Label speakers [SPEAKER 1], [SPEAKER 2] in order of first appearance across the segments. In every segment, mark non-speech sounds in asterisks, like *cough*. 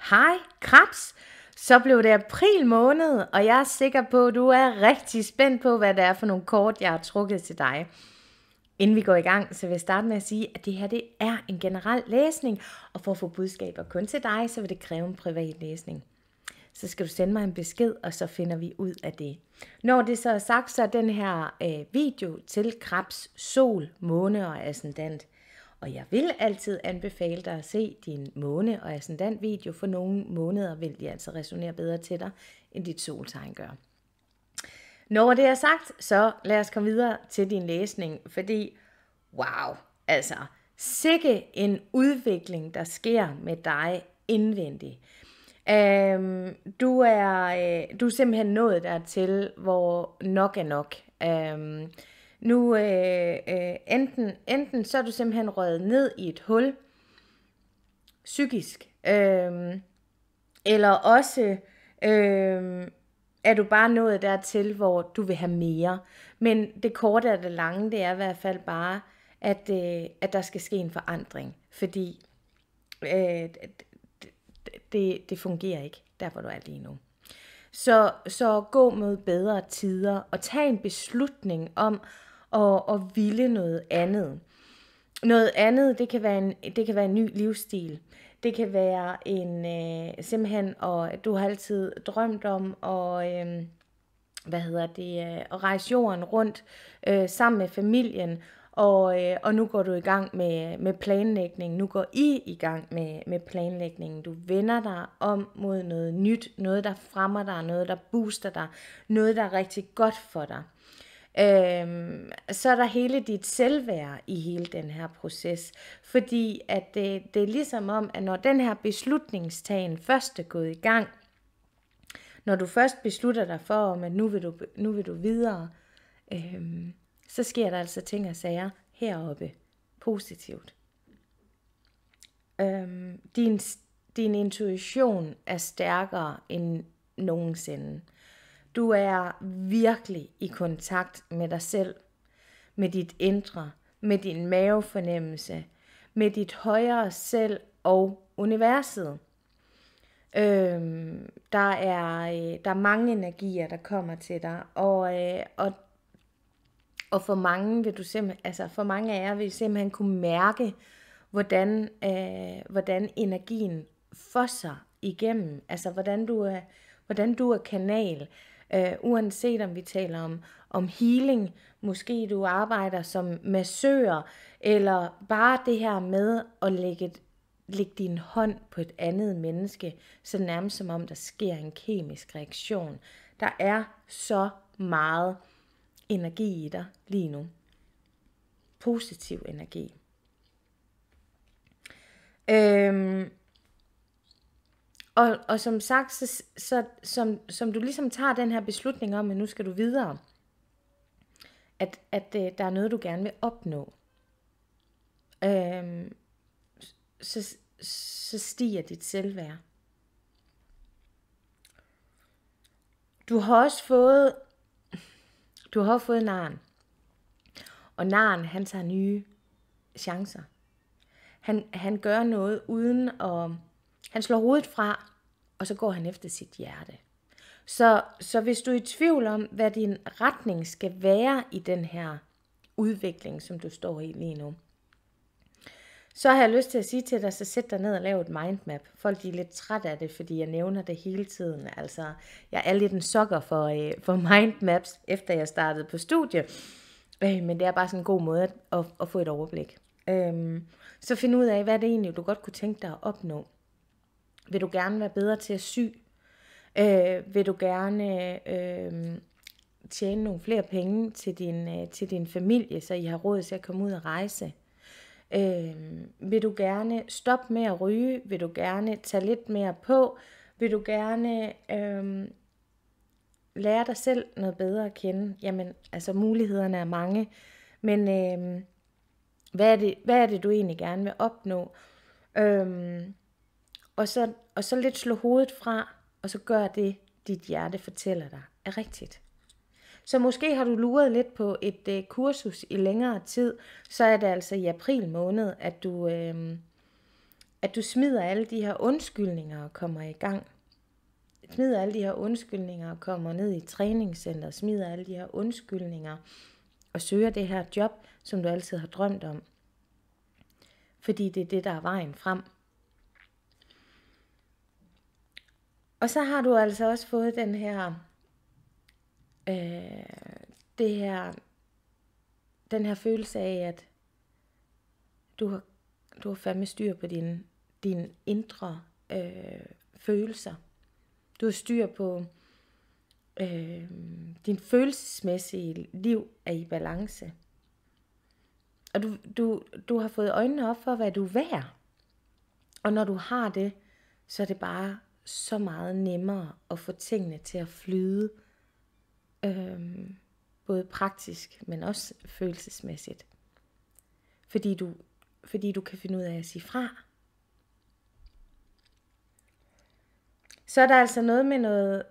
[SPEAKER 1] Hej, Krebs! Så blev det april måned, og jeg er sikker på, at du er rigtig spændt på, hvad det er for nogle kort, jeg har trukket til dig. Inden vi går i gang, så vil jeg starte med at sige, at det her det er en generel læsning, og for at få budskaber kun til dig, så vil det kræve en privat læsning. Så skal du sende mig en besked, og så finder vi ud af det. Når det så er sagt, så er den her øh, video til Krebs sol, måne og ascendant. Og jeg vil altid anbefale dig at se din måne- og ascendantvideo, for nogle måneder vil de altså resonere bedre til dig, end dit soltegn gør. Når det er sagt, så lad os komme videre til din læsning, fordi wow, altså, sikke en udvikling, der sker med dig indvendigt. Øhm, du, er, øh, du er simpelthen nået dertil, hvor nok er nok. Øhm, nu øh, øh, enten, enten så er du simpelthen røget ned i et hul, psykisk, øh, eller også øh, er du bare nået dertil, hvor du vil have mere. Men det korte og det lange, det er i hvert fald bare, at, øh, at der skal ske en forandring, fordi øh, det, det fungerer ikke, der hvor du er lige nu. Så, så gå mod bedre tider og tag en beslutning om, og, og ville noget andet. Noget andet, det kan være en, det kan være en ny livsstil. Det kan være en øh, simpelthen, og du har altid drømt om og øh, hvad hedder det, øh, at rejse jorden rundt øh, sammen med familien, og, øh, og nu går du i gang med, med planlægningen. Nu går I i gang med, med planlægningen. Du vender dig om mod noget nyt, noget der fremmer dig, noget der booster dig, noget der er rigtig godt for dig. Øhm, så er der hele dit selvværd i hele den her proces. Fordi at det, det er ligesom om, at når den her beslutningstagen først er gået i gang, når du først beslutter dig for, at nu vil du, nu vil du videre, øhm, så sker der altså ting og sager heroppe positivt. Øhm, din, din intuition er stærkere end nogensinde. Du er virkelig i kontakt med dig selv, med dit indre, med din mavefornemmelse, med dit højere selv og universet. Øhm, der, er, øh, der er mange energier, der kommer til dig, og, øh, og, og for mange vil du simpelthen, altså for mange af jer vil simpelthen kunne mærke, hvordan, øh, hvordan energien fosser igennem, altså hvordan du er, hvordan du er kanal Øh, uanset om vi taler om, om healing, måske du arbejder som massør, eller bare det her med at lægge, lægge din hånd på et andet menneske, så nærmest som om der sker en kemisk reaktion. Der er så meget energi i dig lige nu. Positiv energi. Øhm, og, og som sagt, så, så, som, som du ligesom tager den her beslutning om, at nu skal du videre, at, at øh, der er noget, du gerne vil opnå, øh, så, så stiger dit selvværd. Du har også fået, du har fået naren. Og naren, han tager nye chancer. Han, han gør noget uden at han slår hovedet fra, og så går han efter sit hjerte. Så, så hvis du er i tvivl om, hvad din retning skal være i den her udvikling, som du står i lige nu, så har jeg lyst til at sige til dig, så sæt dig ned og lav et mindmap. Folk de er lidt trætte af det, fordi jeg nævner det hele tiden. Altså, jeg er lidt en sokker for, øh, for mindmaps, efter jeg startede på studie. Øh, men det er bare sådan en god måde at, at, at få et overblik. Øh, så find ud af, hvad det egentlig, du godt kunne tænke dig at opnå. Vil du gerne være bedre til at sy? Øh, vil du gerne øh, tjene nogle flere penge til din, øh, til din familie, så I har råd til at komme ud og rejse? Øh, vil du gerne stoppe med at ryge? Vil du gerne tage lidt mere på? Vil du gerne øh, lære dig selv noget bedre at kende? Jamen, altså mulighederne er mange, men øh, hvad, er det, hvad er det, du egentlig gerne vil opnå? Øh, og så, og så lidt slå hovedet fra, og så gør det, dit hjerte fortæller dig, er rigtigt. Så måske har du luret lidt på et øh, kursus i længere tid, så er det altså i april måned, at du, øh, at du smider alle de her undskyldninger og kommer i gang. Smider alle de her undskyldninger og kommer ned i træningscenter, smider alle de her undskyldninger og søger det her job, som du altid har drømt om. Fordi det er det, der er vejen frem. Og så har du altså også fået den her, øh, det her, den her følelse af, at du har, du har fandme styr på dine din indre øh, følelser. Du har styr på øh, din følelsesmæssige liv er i balance. Og du, du, du har fået øjnene op for, hvad du er værd. Og når du har det, så er det bare så meget nemmere at få tingene til at flyde. Øhm, både praktisk, men også følelsesmæssigt. Fordi du, fordi du kan finde ud af at sige fra. Så er der altså noget med noget,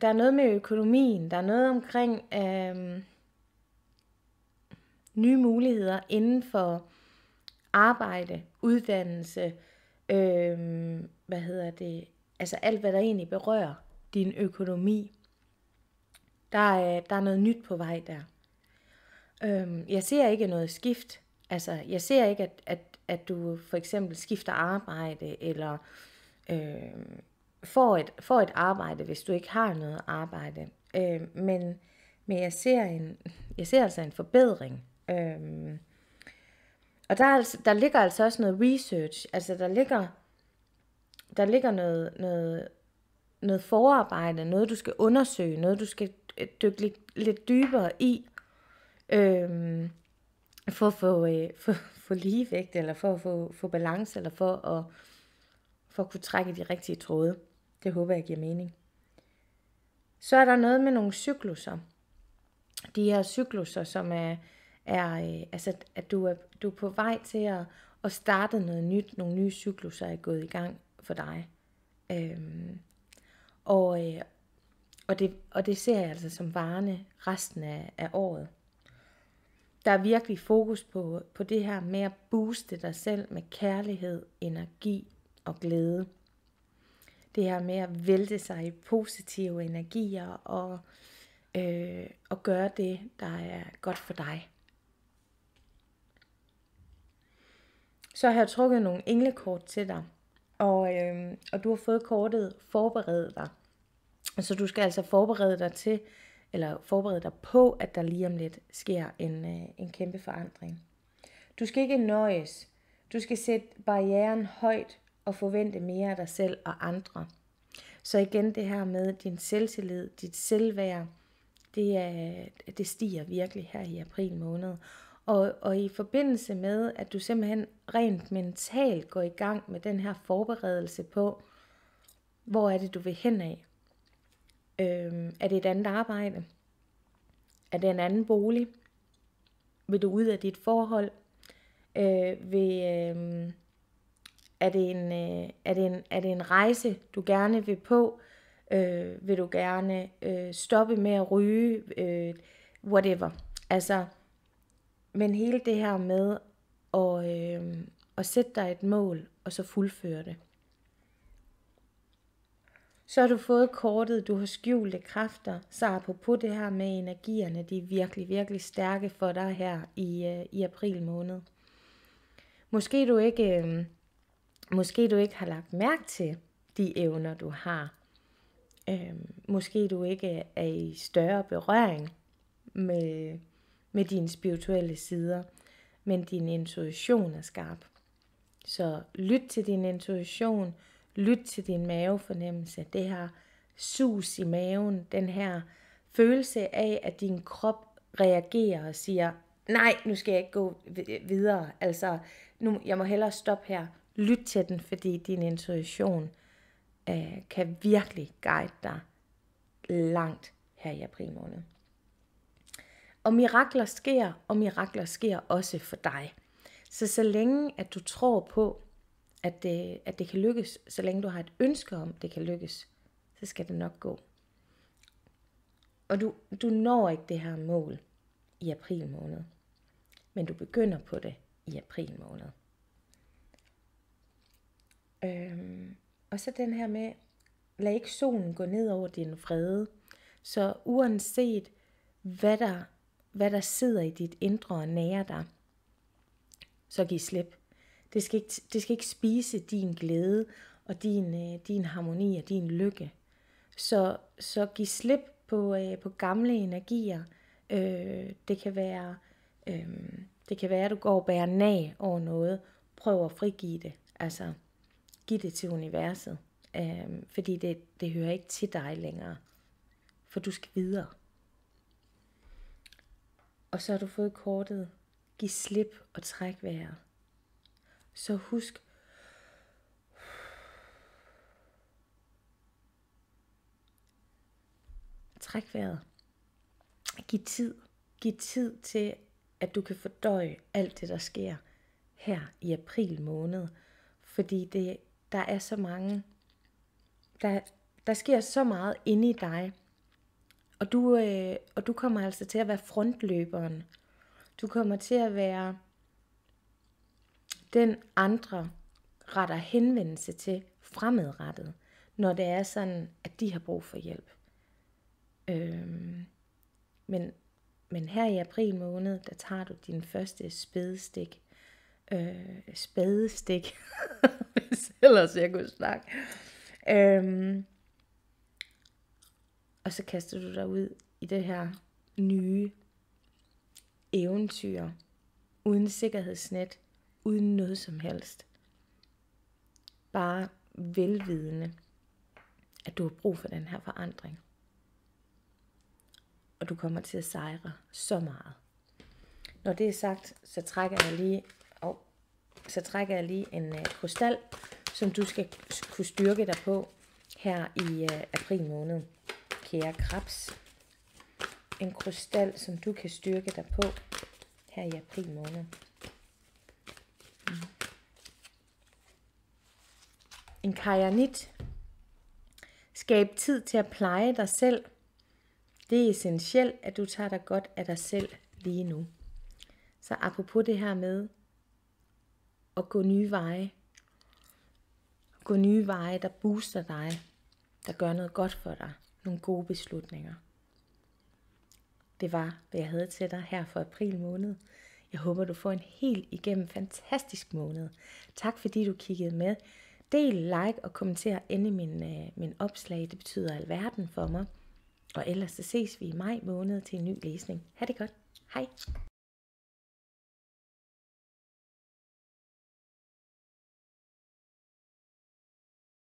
[SPEAKER 1] der er noget med økonomien, der er noget omkring øhm, nye muligheder inden for arbejde, uddannelse, øhm, hvad hedder det, altså alt, hvad der egentlig berører din økonomi. Der er, der er noget nyt på vej der. Øhm, jeg ser ikke noget skift. Altså, jeg ser ikke, at, at, at du for eksempel skifter arbejde, eller øh, får, et, får et arbejde, hvis du ikke har noget arbejde. Øh, men men jeg, ser en, jeg ser altså en forbedring. Øh, og der, er altså, der ligger altså også noget research. Altså, der ligger der ligger noget, noget, noget forarbejde, noget du skal undersøge, noget du skal øh, dykke lidt, lidt dybere i, øhm, for at få, øh, for, for ligevægt, eller for at få, få balance, eller for at, for at kunne trække de rigtige tråde. Det håber jeg giver mening. Så er der noget med nogle cykluser. De her cykluser, som er, er øh, altså, at du er, du er på vej til at, at starte noget nyt, nogle nye cykluser er gået i gang for dig. Øhm, og, øh, og, det, og det ser jeg altså som varende resten af, af året. Der er virkelig fokus på, på det her med at booste dig selv med kærlighed, energi og glæde. Det her med at vælte sig i positive energier og, øh, og gøre det, der er godt for dig. Så har jeg trukket nogle englekort til dig og, øh, og du har fået kortet forberedt dig. Så du skal altså forberede dig til, eller forberede dig på, at der lige om lidt sker en, øh, en kæmpe forandring. Du skal ikke nøjes. Du skal sætte barrieren højt og forvente mere af dig selv og andre. Så igen det her med din selvtillid, dit selvværd, det, er, det stiger virkelig her i april måned. Og, og i forbindelse med, at du simpelthen rent mentalt går i gang med den her forberedelse på, hvor er det, du vil hen af? Øhm, er det et andet arbejde? Er det en anden bolig? Vil du ud af dit forhold? Øh, vil, øh, er, det en, øh, er, det en, er det en rejse, du gerne vil på? Øh, vil du gerne øh, stoppe med at ryge? Øh, whatever. Altså, men hele det her med at, øh, at sætte dig et mål, og så fuldføre det. Så har du fået kortet, du har skjulte kræfter. Så apropos det her med energierne, de er virkelig, virkelig stærke for dig her i, øh, i april måned. Måske du ikke... Øh, måske du ikke har lagt mærke til de evner, du har. Øh, måske du ikke er i større berøring med, med dine spirituelle sider, men din intuition er skarp. Så lyt til din intuition, lyt til din mavefornemmelse, det her sus i maven, den her følelse af, at din krop reagerer og siger, nej, nu skal jeg ikke gå videre, altså nu, jeg må hellere stoppe her. Lyt til den, fordi din intuition øh, kan virkelig guide dig langt her i april måned. Og mirakler sker, og mirakler sker også for dig. Så så længe at du tror på, at det, at det kan lykkes, så længe du har et ønske om, at det kan lykkes, så skal det nok gå. Og du, du når ikke det her mål i april måned, men du begynder på det i april måned. Øhm, og så den her med, lad ikke solen gå ned over din frede. Så uanset hvad der hvad der sidder i dit indre og nærer dig, så giv slip. Det skal ikke, det skal ikke spise din glæde og din, øh, din harmoni og din lykke. Så, så giv slip på, øh, på gamle energier. Øh, det kan være, øh, det kan være, at du går og bærer nag over noget. Prøv at frigive det. Altså, giv det til universet. Øh, fordi det, det hører ikke til dig længere. For du skal videre. Og så har du fået kortet. Giv slip og træk vejret. Så husk, træk vejret. Giv tid. Giv tid til, at du kan fordøje alt det, der sker her i april måned. Fordi det, der er så mange, der, der sker så meget inde i dig, og du, øh, og du kommer altså til at være frontløberen. Du kommer til at være den andre retter henvendelse til fremadrettet, når det er sådan, at de har brug for hjælp. Øhm, men, men her i april måned, der tager du din første spædestik. Øh, spædestik, *laughs* hvis ellers jeg kunne snakke. Øhm, og så kaster du dig ud i det her nye eventyr, uden sikkerhedsnet, uden noget som helst. Bare velvidende, at du har brug for den her forandring. Og du kommer til at sejre så meget. Når det er sagt, så trækker jeg lige, oh, så trækker jeg lige en uh, krystal, som du skal kunne styrke dig på her i uh, april måned. Pierre Krabs. En krystal, som du kan styrke dig på her i april måned. Mm. En kajanit. Skab tid til at pleje dig selv. Det er essentielt, at du tager dig godt af dig selv lige nu. Så apropos det her med at gå nye veje. Gå nye veje, der booster dig, der gør noget godt for dig nogle gode beslutninger. Det var, hvad jeg havde til dig her for april måned. Jeg håber, du får en helt igennem fantastisk måned. Tak fordi du kiggede med. Del, like og kommenter i min, øh, min opslag. Det betyder alverden for mig. Og ellers så ses vi i maj måned til en ny læsning. Ha' det godt. Hej.